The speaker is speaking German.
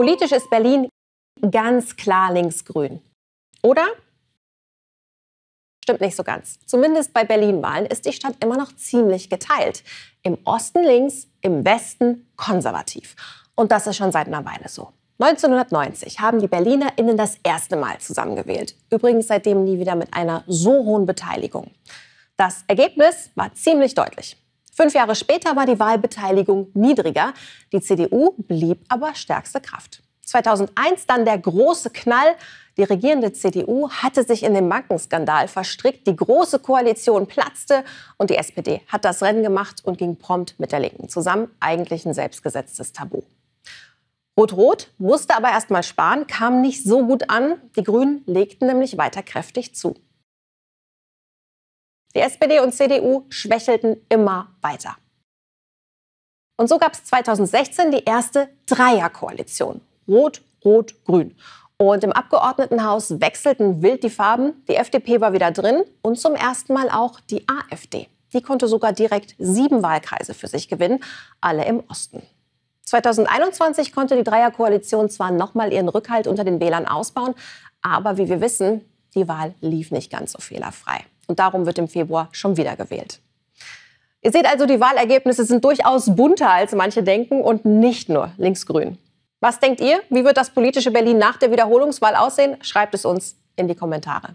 Politisch ist Berlin ganz klar linksgrün. Oder? Stimmt nicht so ganz. Zumindest bei Berlin-Wahlen ist die Stadt immer noch ziemlich geteilt. Im Osten links, im Westen konservativ. Und das ist schon seit einer Weile so. 1990 haben die BerlinerInnen das erste Mal zusammengewählt. Übrigens seitdem nie wieder mit einer so hohen Beteiligung. Das Ergebnis war ziemlich deutlich. Fünf Jahre später war die Wahlbeteiligung niedriger. Die CDU blieb aber stärkste Kraft. 2001 dann der große Knall. Die regierende CDU hatte sich in den Bankenskandal verstrickt. Die große Koalition platzte und die SPD hat das Rennen gemacht und ging prompt mit der Linken zusammen. Eigentlich ein selbstgesetztes Tabu. Rot-Rot musste aber erst mal sparen, kam nicht so gut an. Die Grünen legten nämlich weiter kräftig zu. Die SPD und CDU schwächelten immer weiter. Und so gab es 2016 die erste Dreierkoalition. Rot, Rot, Grün. Und im Abgeordnetenhaus wechselten wild die Farben. Die FDP war wieder drin und zum ersten Mal auch die AfD. Die konnte sogar direkt sieben Wahlkreise für sich gewinnen, alle im Osten. 2021 konnte die Dreierkoalition zwar nochmal ihren Rückhalt unter den Wählern ausbauen, aber wie wir wissen, die Wahl lief nicht ganz so fehlerfrei. Und darum wird im Februar schon wieder gewählt. Ihr seht also, die Wahlergebnisse sind durchaus bunter, als manche denken und nicht nur linksgrün. Was denkt ihr? Wie wird das politische Berlin nach der Wiederholungswahl aussehen? Schreibt es uns in die Kommentare.